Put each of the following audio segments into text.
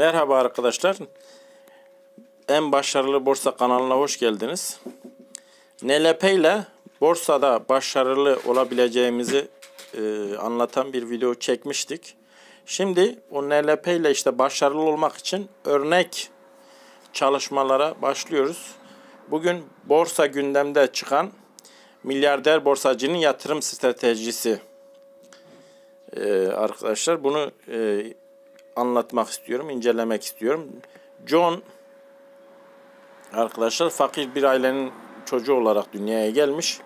Merhaba arkadaşlar. En başarılı borsa kanalına hoş geldiniz. NLP ile borsada başarılı olabileceğimizi e, anlatan bir video çekmiştik. Şimdi o NLP ile işte başarılı olmak için örnek çalışmalara başlıyoruz. Bugün borsa gündemde çıkan milyarder borsacının yatırım stratejisi ee, arkadaşlar bunu e, anlatmak istiyorum, incelemek istiyorum. John arkadaşlar fakir bir ailenin çocuğu olarak dünyaya gelmiş.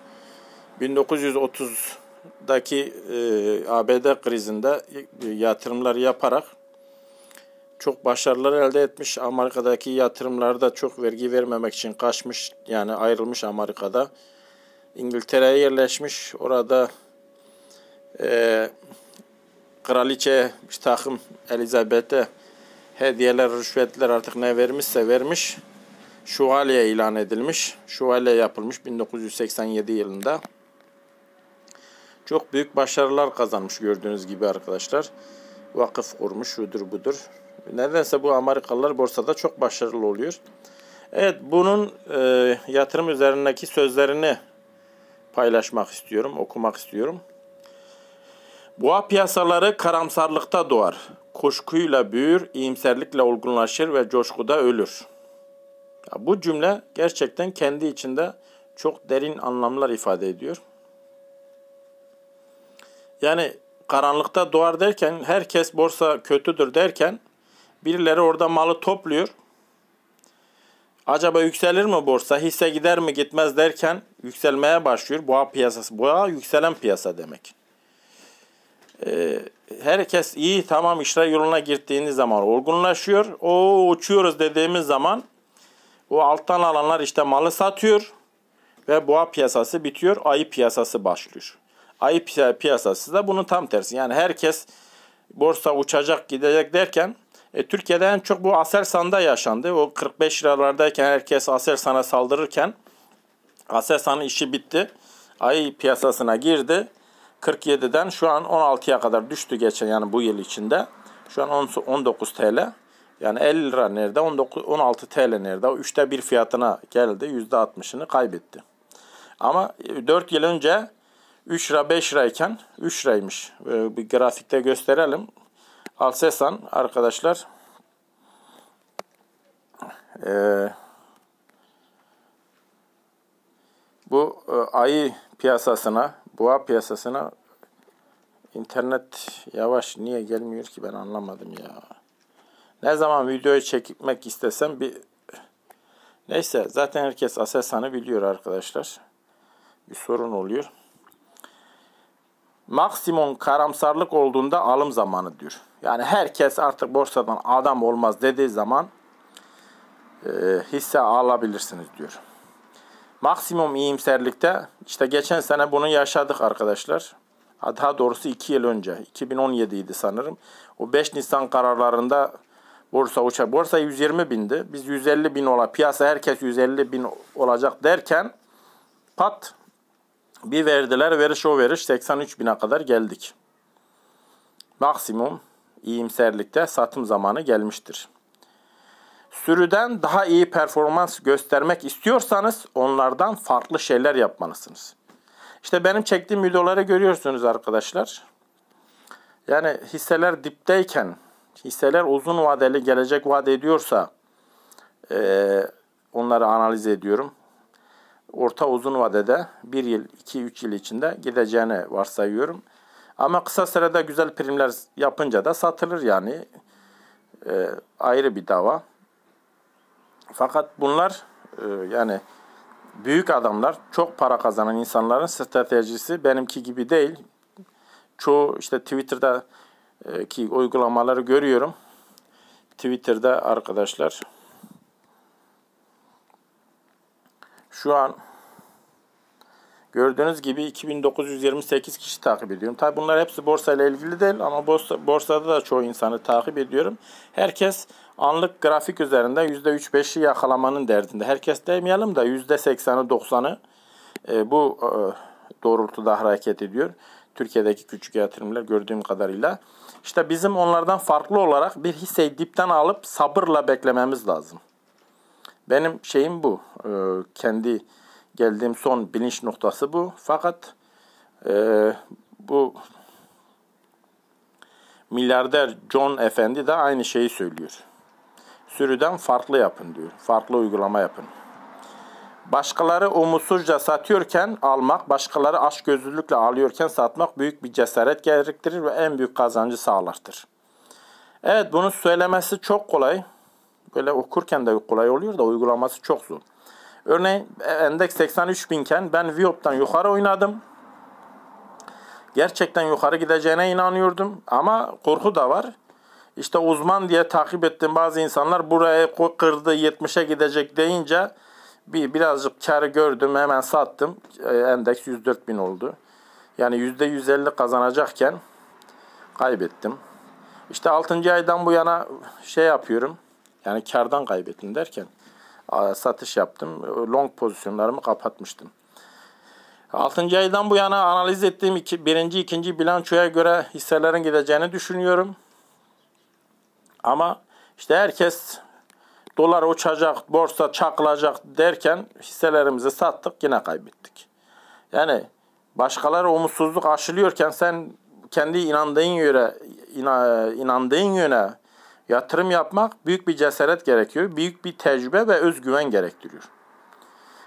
1930'daki e, ABD krizinde e, yatırımlar yaparak çok başarılar elde etmiş. Amerika'daki yatırımlarda çok vergi vermemek için kaçmış yani ayrılmış Amerika'da. İngiltere'ye yerleşmiş. Orada e, kraliçe işte takım Elizabeth'e hediyeler, rüşvetler artık ne vermişse vermiş. Şövalye ilan edilmiş. Şövalye yapılmış 1987 yılında. Çok büyük başarılar kazanmış gördüğünüz gibi arkadaşlar. Vakıf kurmuş, şudur budur. Nedense bu Amerikalılar borsada çok başarılı oluyor. Evet, bunun e, yatırım üzerindeki sözlerini paylaşmak istiyorum, okumak istiyorum. Boğa piyasaları karamsarlıkta doğar. Kuşkuyla büyür, iyimserlikle olgunlaşır ve coşkuda ölür. Ya bu cümle gerçekten kendi içinde çok derin anlamlar ifade ediyor. Yani karanlıkta doğar derken, herkes borsa kötüdür derken birileri orada malı topluyor. Acaba yükselir mi borsa, hisse gider mi gitmez derken yükselmeye başlıyor. Boğa piyasası, boğa yükselen piyasa demek. Ee, herkes iyi tamam işler yoluna girdiğiniz zaman olgunlaşıyor. O uçuyoruz dediğimiz zaman o alttan alanlar işte malı satıyor ve boğa piyasası bitiyor. Ayı piyasası başlıyor. Ayı piyasası da bunun tam tersi. Yani herkes borsa uçacak gidecek derken e, Türkiye'de en çok bu Aselsan'da yaşandı. O 45 liralardayken herkes Aselsan'a saldırırken Aselsan'ın işi bitti. Ayı piyasasına girdi. 47'den şu an 16'ya kadar düştü geçen yani bu yıl içinde. Şu an 19 TL. Yani 50 lira nerede? 19, 16 TL nerede? O üçte bir fiyatına geldi. %60'ını kaybetti. Ama 4 e, yıl önce 3 lira 5 lirayken 3 liraymış. E, bir grafikte gösterelim. Alsesan arkadaşlar ee, bu e, ayı piyasasına boğa piyasasına internet yavaş niye gelmiyor ki ben anlamadım ya. Ne zaman videoyu çekmek istesem bir neyse zaten herkes Aselsan'ı biliyor arkadaşlar. Bir sorun oluyor. Maksimum karamsarlık olduğunda alım zamanı diyor. Yani herkes artık borsadan adam olmaz dediği zaman e, hisse alabilirsiniz diyor. Maksimum iyimserlikte işte geçen sene bunu yaşadık arkadaşlar. Daha doğrusu 2 yıl önce 2017 idi sanırım. O 5 Nisan kararlarında borsa uçar. Borsa 120 bindi. Biz 150 bin ola piyasa herkes 150 bin olacak derken pat bir verdiler veriş o veriş 83 bine kadar geldik. Maksimum iyimserlikte satım zamanı gelmiştir sürüden daha iyi performans göstermek istiyorsanız onlardan farklı şeyler yapmalısınız. İşte benim çektiğim videoları görüyorsunuz arkadaşlar. Yani hisseler dipteyken, hisseler uzun vadeli gelecek vade ediyorsa e, onları analiz ediyorum. Orta uzun vadede 1 yıl, 2-3 yıl içinde gideceğini varsayıyorum. Ama kısa sürede güzel primler yapınca da satılır yani. E, ayrı bir dava. Fakat bunlar e, yani büyük adamlar, çok para kazanan insanların stratejisi benimki gibi değil. Çoğu işte Twitter'da e, ki uygulamaları görüyorum. Twitter'da arkadaşlar şu an gördüğünüz gibi 2928 kişi takip ediyorum. Tabi bunlar hepsi borsa ile ilgili değil ama borsa, borsada da çoğu insanı takip ediyorum. Herkes Anlık grafik üzerinde %3-5'i yakalamanın derdinde. Herkes demeyelim de %80'i 90'ı e, bu e, doğrultuda hareket ediyor. Türkiye'deki küçük yatırımlar gördüğüm kadarıyla. İşte bizim onlardan farklı olarak bir hisseyi dipten alıp sabırla beklememiz lazım. Benim şeyim bu. E, kendi geldiğim son bilinç noktası bu. Fakat e, bu milyarder John Efendi de aynı şeyi söylüyor. Sürüden farklı yapın diyor. Farklı uygulama yapın. Başkaları umutsuzca satıyorken almak, başkaları açgözlülükle alıyorken satmak büyük bir cesaret gerektirir ve en büyük kazancı sağlartır. Evet bunu söylemesi çok kolay. Böyle okurken de kolay oluyor da uygulaması çok zor. Örneğin endeks 83 binken ben Viop'tan yukarı oynadım. Gerçekten yukarı gideceğine inanıyordum ama korku da var. İşte uzman diye takip ettim bazı insanlar buraya kırdı 70'e gidecek deyince bir birazcık kar gördüm hemen sattım. E, endeks 104 bin oldu. Yani %150 kazanacakken kaybettim. İşte 6. aydan bu yana şey yapıyorum. Yani kardan kaybettim derken satış yaptım. Long pozisyonlarımı kapatmıştım. 6. aydan bu yana analiz ettiğim iki, birinci, ikinci bilançoya göre hisselerin gideceğini düşünüyorum. Ama işte herkes dolar uçacak, borsa çakılacak derken hisselerimizi sattık yine kaybettik. Yani başkaları umutsuzluk aşılıyorken sen kendi inandığın yöne, inandığın yöne yatırım yapmak büyük bir cesaret gerekiyor. Büyük bir tecrübe ve özgüven gerektiriyor.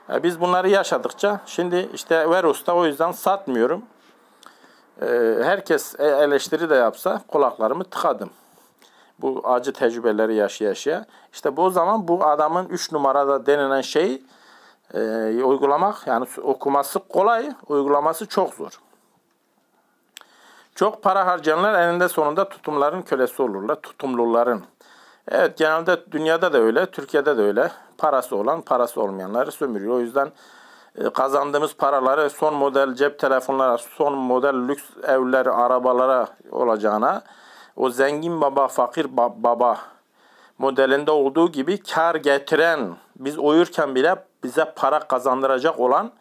Yani e, biz bunları yaşadıkça şimdi işte Verus'ta o yüzden satmıyorum. E, herkes e, eleştiri de yapsa kulaklarımı tıkadım bu acı tecrübeleri yaşa yaşa. İşte bu zaman bu adamın üç numarada denilen şeyi e, uygulamak yani okuması kolay, uygulaması çok zor. Çok para harcayanlar eninde sonunda tutumların kölesi olurlar, tutumluların. Evet genelde dünyada da öyle, Türkiye'de de öyle. Parası olan parası olmayanları sömürüyor. O yüzden e, kazandığımız paraları son model cep telefonlara, son model lüks evlere arabalara olacağına o zengin baba, fakir baba modelinde olduğu gibi kar getiren, biz uyurken bile bize para kazandıracak olan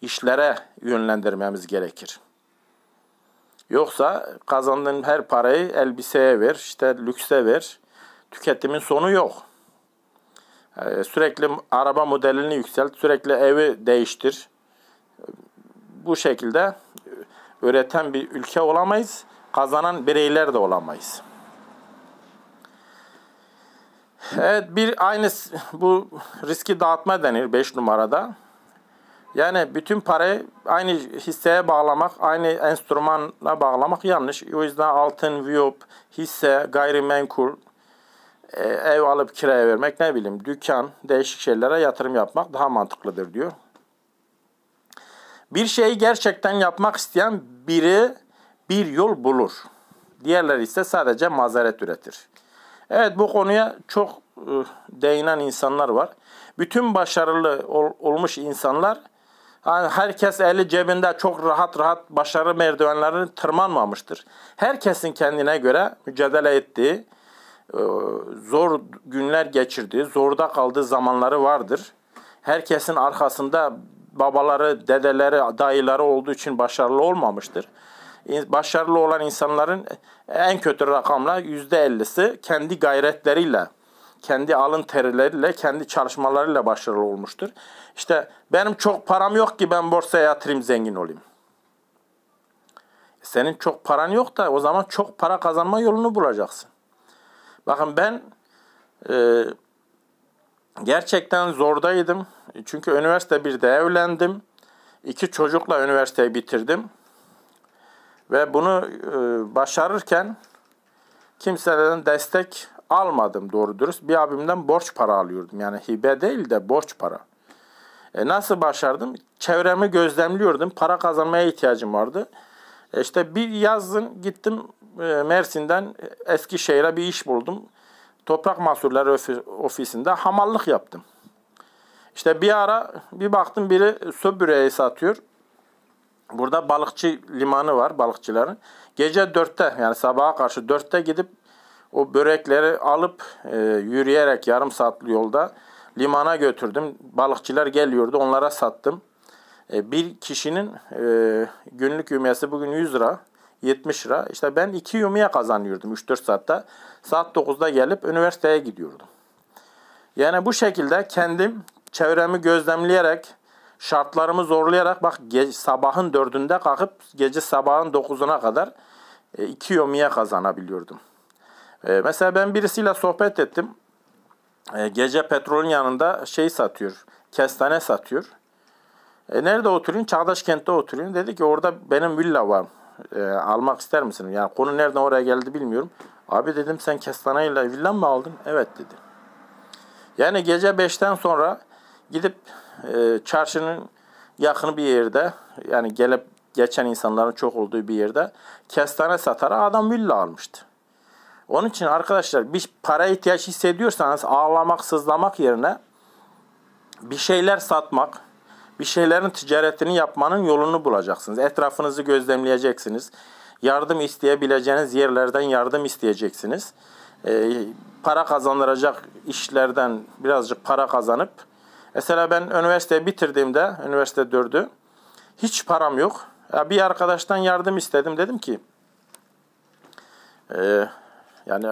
işlere yönlendirmemiz gerekir. Yoksa kazandığın her parayı elbiseye ver, işte lükse ver. Tüketimin sonu yok. Ee, sürekli araba modelini yükselt, sürekli evi değiştir. Bu şekilde e, üreten bir ülke olamayız kazanan bireyler de olamayız. Evet bir aynı bu riski dağıtma denir 5 numarada. Yani bütün parayı aynı hisseye bağlamak, aynı enstrümana bağlamak yanlış. O yüzden altın, viyop, hisse, gayrimenkul, e, ev alıp kiraya vermek, ne bileyim dükkan, değişik şeylere yatırım yapmak daha mantıklıdır diyor. Bir şeyi gerçekten yapmak isteyen biri bir yol bulur. Diğerleri ise sadece mazeret üretir. Evet bu konuya çok e, değinen insanlar var. Bütün başarılı ol, olmuş insanlar yani herkes eli cebinde çok rahat rahat başarı merdivenlerini tırmanmamıştır. Herkesin kendine göre mücadele ettiği, e, zor günler geçirdiği, zorda kaldığı zamanları vardır. Herkesin arkasında babaları, dedeleri, dayıları olduğu için başarılı olmamıştır başarılı olan insanların en kötü rakamla %50'si kendi gayretleriyle, kendi alın terileriyle, kendi çalışmalarıyla başarılı olmuştur. İşte benim çok param yok ki ben borsaya yatırayım zengin olayım. Senin çok paran yok da o zaman çok para kazanma yolunu bulacaksın. Bakın ben e, gerçekten zordaydım. Çünkü üniversite 1'de evlendim. İki çocukla üniversiteyi bitirdim. Ve bunu e, başarırken kimseden destek almadım doğru dürüst. Bir abimden borç para alıyordum. Yani hibe değil de borç para. E nasıl başardım? Çevremi gözlemliyordum. Para kazanmaya ihtiyacım vardı. E işte bir yazın gittim e, Mersin'den e, Eskişehir'e bir iş buldum. Toprak Mahsulleri Ofisi'nde hamallık yaptım. İşte bir ara bir baktım biri söbüreyi satıyor. Burada balıkçı limanı var balıkçıların. Gece dörtte yani sabaha karşı dörtte gidip o börekleri alıp e, yürüyerek yarım saatli yolda limana götürdüm. Balıkçılar geliyordu onlara sattım. E, bir kişinin e, günlük yumyası bugün 100 lira. 70 lira. İşte ben 2 yumya kazanıyordum 3-4 saatte. Saat 9'da gelip üniversiteye gidiyordum. Yani bu şekilde kendim çevremi gözlemleyerek şartlarımı zorlayarak bak ge- sabahın dördünde kalkıp gece sabahın dokuzuna kadar e, iki yomiye kazanabiliyordum. E, mesela ben birisiyle sohbet ettim. E, gece petrolün yanında şey satıyor, kestane satıyor. E, nerede oturuyorsun? Çağdaş kentte oturuyorsun. Dedi ki orada benim villa var. E, almak ister misin? Yani konu nereden oraya geldi bilmiyorum. Abi dedim sen kestaneyle villa mı aldın? Evet dedi. Yani gece beşten sonra gidip e, çarşının yakını bir yerde yani gelip geçen insanların çok olduğu bir yerde kestane satara adam villa almıştı. Onun için arkadaşlar bir para ihtiyaç hissediyorsanız ağlamak, sızlamak yerine bir şeyler satmak, bir şeylerin ticaretini yapmanın yolunu bulacaksınız. Etrafınızı gözlemleyeceksiniz. Yardım isteyebileceğiniz yerlerden yardım isteyeceksiniz. Ee, para kazandıracak işlerden birazcık para kazanıp Mesela ben üniversite bitirdiğimde, üniversite 4'ü, hiç param yok. Bir arkadaştan yardım istedim. Dedim ki, e, yani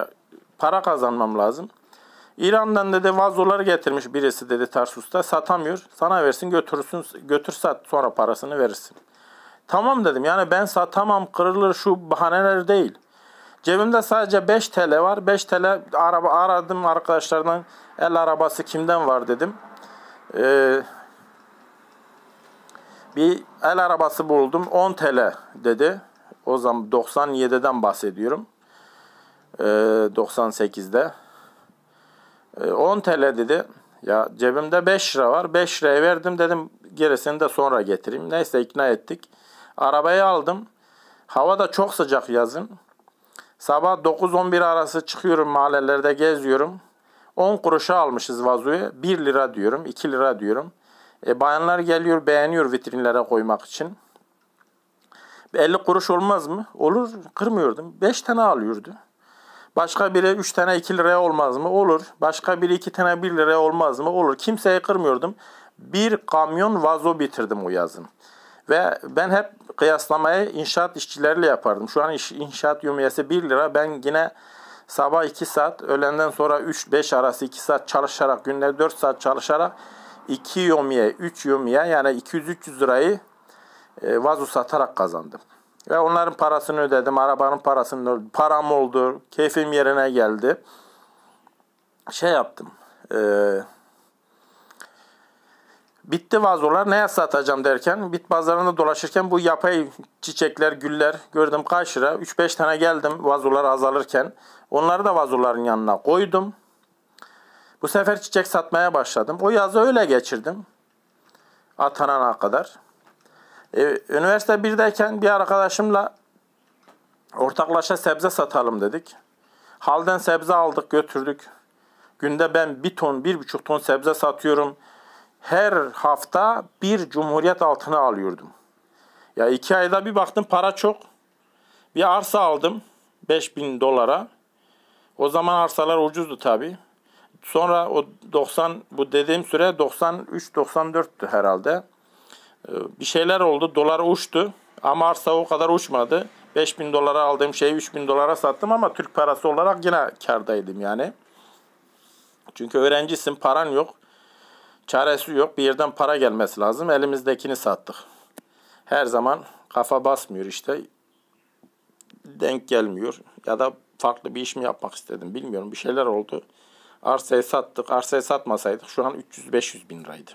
para kazanmam lazım. İran'dan dedi vazolar getirmiş birisi dedi Tarsus'ta satamıyor. Sana versin götürsün götür sat sonra parasını verirsin. Tamam dedim yani ben satamam kırılır şu bahaneler değil. Cebimde sadece 5 TL var. 5 TL araba aradım arkadaşlardan el arabası kimden var dedim e, bir el arabası buldum 10 TL dedi. O zaman 97'den bahsediyorum. E, 98'de. E, 10 TL dedi. Ya cebimde 5 lira var. 5 liraya verdim dedim gerisini de sonra getireyim. Neyse ikna ettik. Arabayı aldım. Hava da çok sıcak yazın. Sabah 9-11 arası çıkıyorum mahallelerde geziyorum. 10 kuruşa almışız vazoyu. 1 lira diyorum, 2 lira diyorum. E, bayanlar geliyor beğeniyor vitrinlere koymak için. 50 kuruş olmaz mı? Olur. Kırmıyordum. 5 tane alıyordu. Başka biri 3 tane 2 liraya olmaz mı? Olur. Başka biri 2 tane 1 liraya olmaz mı? Olur. Kimseye kırmıyordum. Bir kamyon vazo bitirdim o yazın. Ve ben hep kıyaslamayı inşaat işçileriyle yapardım. Şu an inşaat yumiyesi 1 lira. Ben yine Sabah 2 saat, öğlenden sonra 3-5 arası 2 saat çalışarak, günde 4 saat çalışarak 2 yomiye, 3 yomiye yani 200-300 lirayı e, vazo satarak kazandım. Ve onların parasını ödedim, arabanın parasını, param oldu, keyfim yerine geldi. Şey yaptım, e, Bitti vazolar neye satacağım derken bit pazarında dolaşırken bu yapay çiçekler, güller gördüm karşıra lira. 3-5 tane geldim vazolar azalırken. Onları da vazoların yanına koydum. Bu sefer çiçek satmaya başladım. O yazı öyle geçirdim. Atanana kadar. Ee, üniversite birdeyken bir arkadaşımla ortaklaşa sebze satalım dedik. Halden sebze aldık götürdük. Günde ben bir ton, bir buçuk ton sebze satıyorum her hafta bir cumhuriyet altına alıyordum. Ya iki ayda bir baktım para çok. Bir arsa aldım 5000 dolara. O zaman arsalar ucuzdu tabi. Sonra o 90 bu dediğim süre 93-94'tü herhalde. Ee, bir şeyler oldu. Dolar uçtu. Ama arsa o kadar uçmadı. 5000 dolara aldığım şeyi 3000 dolara sattım ama Türk parası olarak yine kardaydım yani. Çünkü öğrencisin paran yok. Çaresi yok. Bir yerden para gelmesi lazım. Elimizdekini sattık. Her zaman kafa basmıyor işte. Denk gelmiyor. Ya da farklı bir iş mi yapmak istedim bilmiyorum. Bir şeyler oldu. Arsayı sattık. Arsayı satmasaydık şu an 300-500 bin liraydı.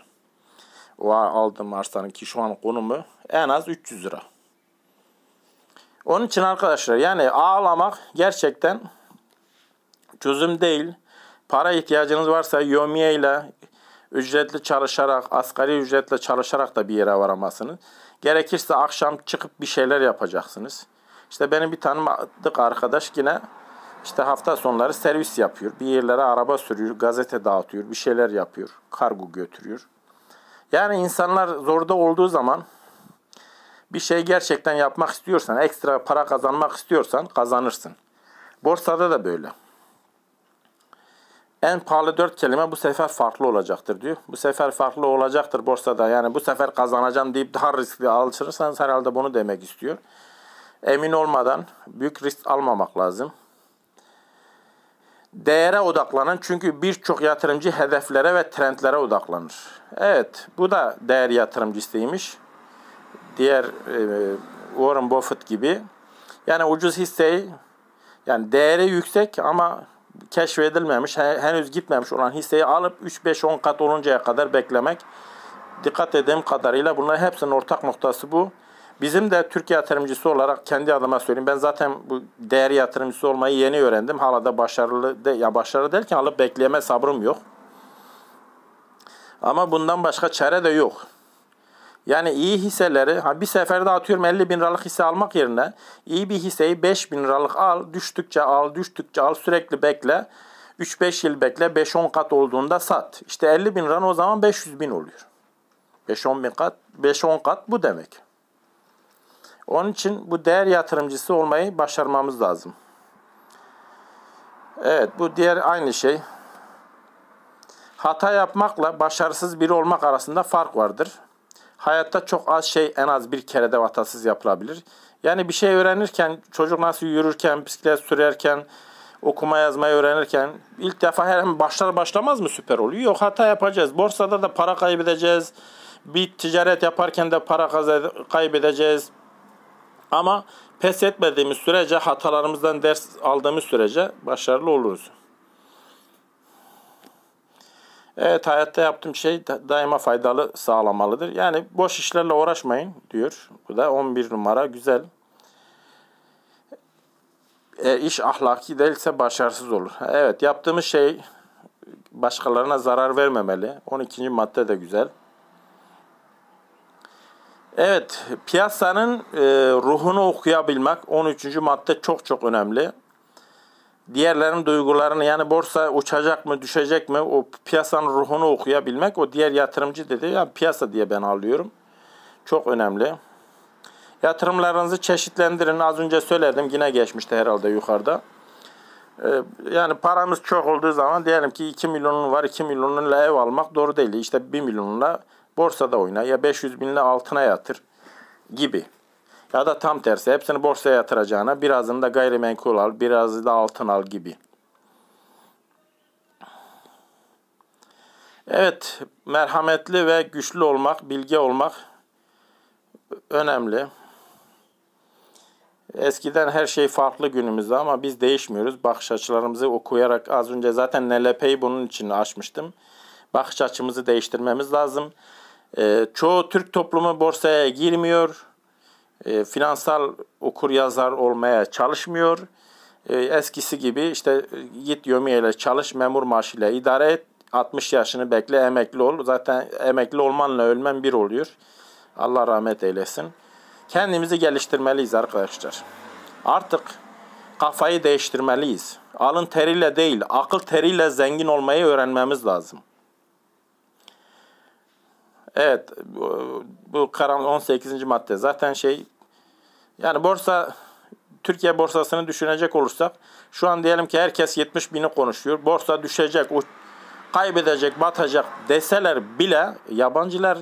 O aldığım arsanın ki şu an konumu en az 300 lira. Onun için arkadaşlar yani ağlamak gerçekten çözüm değil. Para ihtiyacınız varsa yomiye ile ücretli çalışarak, asgari ücretle çalışarak da bir yere varamazsınız. Gerekirse akşam çıkıp bir şeyler yapacaksınız. İşte benim bir tanımadık arkadaş yine işte hafta sonları servis yapıyor. Bir yerlere araba sürüyor, gazete dağıtıyor, bir şeyler yapıyor, kargo götürüyor. Yani insanlar zorda olduğu zaman bir şey gerçekten yapmak istiyorsan, ekstra para kazanmak istiyorsan kazanırsın. Borsada da böyle. En pahalı dört kelime bu sefer farklı olacaktır diyor. Bu sefer farklı olacaktır borsada. Yani bu sefer kazanacağım deyip daha riskli alışırsanız herhalde bunu demek istiyor. Emin olmadan büyük risk almamak lazım. Değere odaklanın çünkü birçok yatırımcı hedeflere ve trendlere odaklanır. Evet bu da değer yatırımcısıymış. Diğer e, Warren Buffett gibi. Yani ucuz hisseyi yani değeri yüksek ama keşfedilmemiş, henüz gitmemiş olan hisseyi alıp 3-5-10 kat oluncaya kadar beklemek. Dikkat edeyim kadarıyla bunların hepsinin ortak noktası bu. Bizim de Türkiye yatırımcısı olarak kendi adıma söyleyeyim. Ben zaten bu değer yatırımcısı olmayı yeni öğrendim. Hala da başarılı de, ya başarılı derken alıp bekleyeme sabrım yok. Ama bundan başka çare de yok. Yani iyi hisseleri ha bir seferde atıyorum 50 bin liralık hisse almak yerine iyi bir hisseyi 5 bin liralık al, düştükçe al, düştükçe al, sürekli bekle. 3-5 yıl bekle, 5-10 kat olduğunda sat. İşte 50 bin liran o zaman 500 bin oluyor. 5-10 bin kat, 5-10 kat bu demek. Onun için bu değer yatırımcısı olmayı başarmamız lazım. Evet bu diğer aynı şey. Hata yapmakla başarısız biri olmak arasında fark vardır. Hayatta çok az şey en az bir kerede vatasız yapılabilir. Yani bir şey öğrenirken, çocuk nasıl yürürken, bisiklet sürerken, okuma yazmayı öğrenirken ilk defa her başlar başlamaz mı süper oluyor? Yok hata yapacağız. Borsada da para kaybedeceğiz. Bir ticaret yaparken de para kaybedeceğiz. Ama pes etmediğimiz sürece, hatalarımızdan ders aldığımız sürece başarılı oluruz. Evet hayatta yaptığım şey daima faydalı sağlamalıdır. Yani boş işlerle uğraşmayın diyor. Bu da 11 numara güzel. E, iş ahlaki değilse başarısız olur. Evet yaptığımız şey başkalarına zarar vermemeli. 12. madde de güzel. Evet piyasanın e, ruhunu okuyabilmek 13. madde çok çok önemli diğerlerin duygularını yani borsa uçacak mı düşecek mi o piyasanın ruhunu okuyabilmek o diğer yatırımcı dedi ya piyasa diye ben alıyorum. Çok önemli. Yatırımlarınızı çeşitlendirin. Az önce söyledim yine geçmişte herhalde yukarıda. Ee, yani paramız çok olduğu zaman diyelim ki 2 milyonun var 2 milyonunla ev almak doğru değil. İşte 1 milyonla borsada oyna ya 500 binle altına yatır gibi. Ya da tam tersi hepsini borsaya yatıracağına birazını da gayrimenkul al, birazı da altın al gibi. Evet, merhametli ve güçlü olmak, bilge olmak önemli. Eskiden her şey farklı günümüzde ama biz değişmiyoruz. Bakış açılarımızı okuyarak az önce zaten NLP'yi bunun için açmıştım. Bakış açımızı değiştirmemiz lazım. Ee, çoğu Türk toplumu borsaya girmiyor e, finansal okur yazar olmaya çalışmıyor. E, eskisi gibi işte e, git yömiyle çalış, memur maaşıyla idare et, 60 yaşını bekle, emekli ol. Zaten emekli olmanla ölmen bir oluyor. Allah rahmet eylesin. Kendimizi geliştirmeliyiz arkadaşlar. Artık kafayı değiştirmeliyiz. Alın teriyle değil, akıl teriyle zengin olmayı öğrenmemiz lazım. Evet bu karan 18. madde zaten şey yani borsa Türkiye borsasını düşünecek olursak şu an diyelim ki herkes 70 bini konuşuyor. Borsa düşecek, kaybedecek, batacak deseler bile yabancılar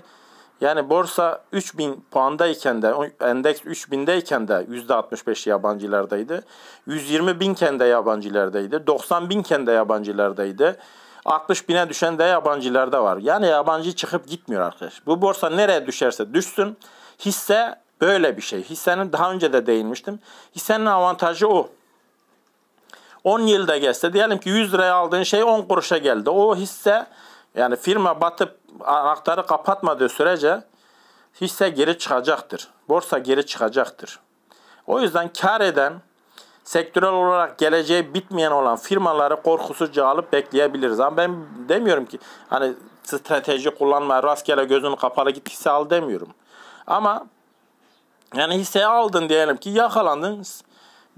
yani borsa 3000 puandayken de endeks 3000'deyken de %65 yabancılardaydı. 120 binken de yabancılardaydı. 90 binken de yabancılardaydı. 60 bine düşen de yabancılarda var. Yani yabancı çıkıp gitmiyor arkadaş. Bu borsa nereye düşerse düşsün hisse böyle bir şey. Hissenin daha önce de değinmiştim. Hissenin avantajı o. 10 yılda gelse diyelim ki 100 liraya aldığın şey 10 kuruşa geldi. O hisse yani firma batıp anahtarı kapatmadığı sürece hisse geri çıkacaktır. Borsa geri çıkacaktır. O yüzden kar eden sektörel olarak geleceği bitmeyen olan firmaları korkusuzca alıp bekleyebiliriz. Ama ben demiyorum ki hani strateji kullanma, rastgele gözün kapalı git hisse al demiyorum. Ama yani hisse aldın diyelim ki yakalandın.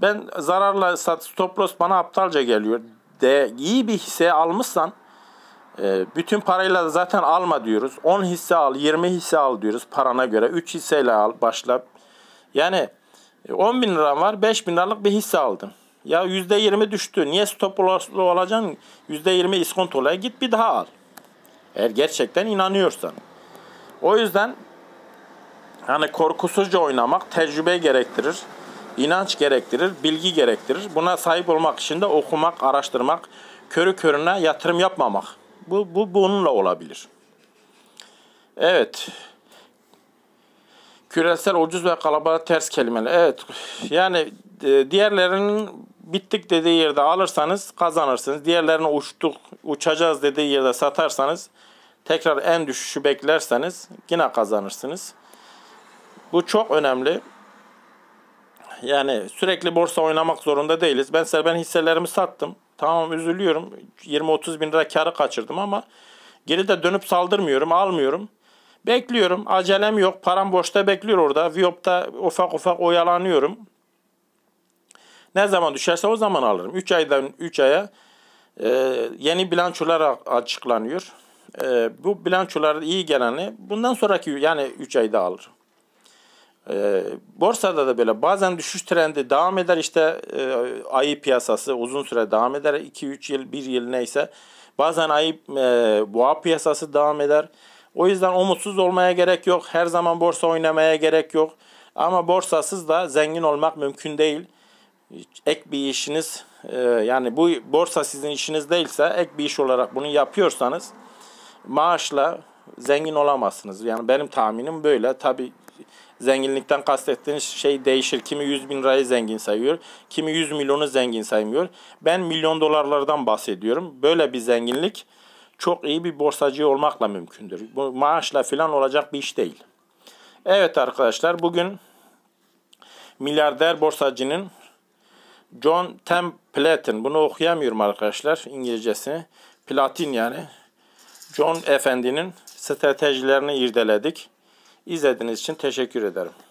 Ben zararla sat, stop loss bana aptalca geliyor. De, iyi bir hisse almışsan e, bütün parayla da zaten alma diyoruz. 10 hisse al, 20 hisse al diyoruz parana göre. 3 hisseyle al, başla. Yani 10 e, bin liram var 5 bin liralık bir hisse aldım. Ya %20 düştü. Niye stop loss'lu olacaksın? %20 iskontolaya git bir daha al. Eğer gerçekten inanıyorsan. O yüzden hani korkusuzca oynamak tecrübe gerektirir. inanç gerektirir, bilgi gerektirir. Buna sahip olmak için de okumak, araştırmak, körü körüne yatırım yapmamak. Bu, bu bununla olabilir. Evet. Küresel ucuz ve kalabalık ters kelimeler. Evet yani e, diğerlerinin bittik dediği yerde alırsanız kazanırsınız. Diğerlerine uçtuk, uçacağız dediği yerde satarsanız tekrar en düşüşü beklerseniz yine kazanırsınız. Bu çok önemli. Yani sürekli borsa oynamak zorunda değiliz. Ben ben hisselerimi sattım. Tamam üzülüyorum. 20-30 bin lira karı kaçırdım ama geri de dönüp saldırmıyorum, almıyorum. Bekliyorum. Acelem yok. Param boşta bekliyor orada. Viyop'ta ufak ufak oyalanıyorum. Ne zaman düşerse o zaman alırım. 3 aydan 3 aya e, yeni bilançolar açıklanıyor. E, bu bilançolar iyi geleni bundan sonraki yani 3 ayda alırım. E, borsada da böyle bazen düşüş trendi devam eder işte e, ayı piyasası uzun süre devam eder 2-3 yıl 1 yıl neyse bazen ayı e, boğa piyasası devam eder o yüzden umutsuz olmaya gerek yok. Her zaman borsa oynamaya gerek yok. Ama borsasız da zengin olmak mümkün değil. Ek bir işiniz e, yani bu borsa sizin işiniz değilse ek bir iş olarak bunu yapıyorsanız maaşla zengin olamazsınız. Yani benim tahminim böyle. Tabi zenginlikten kastettiğiniz şey değişir. Kimi 100 bin lirayı zengin sayıyor, kimi 100 milyonu zengin saymıyor. Ben milyon dolarlardan bahsediyorum. Böyle bir zenginlik çok iyi bir borsacı olmakla mümkündür. Bu maaşla filan olacak bir iş değil. Evet arkadaşlar bugün milyarder borsacının John Templeton bunu okuyamıyorum arkadaşlar İngilizcesi Platin yani. John Efendi'nin stratejilerini irdeledik. İzlediğiniz için teşekkür ederim.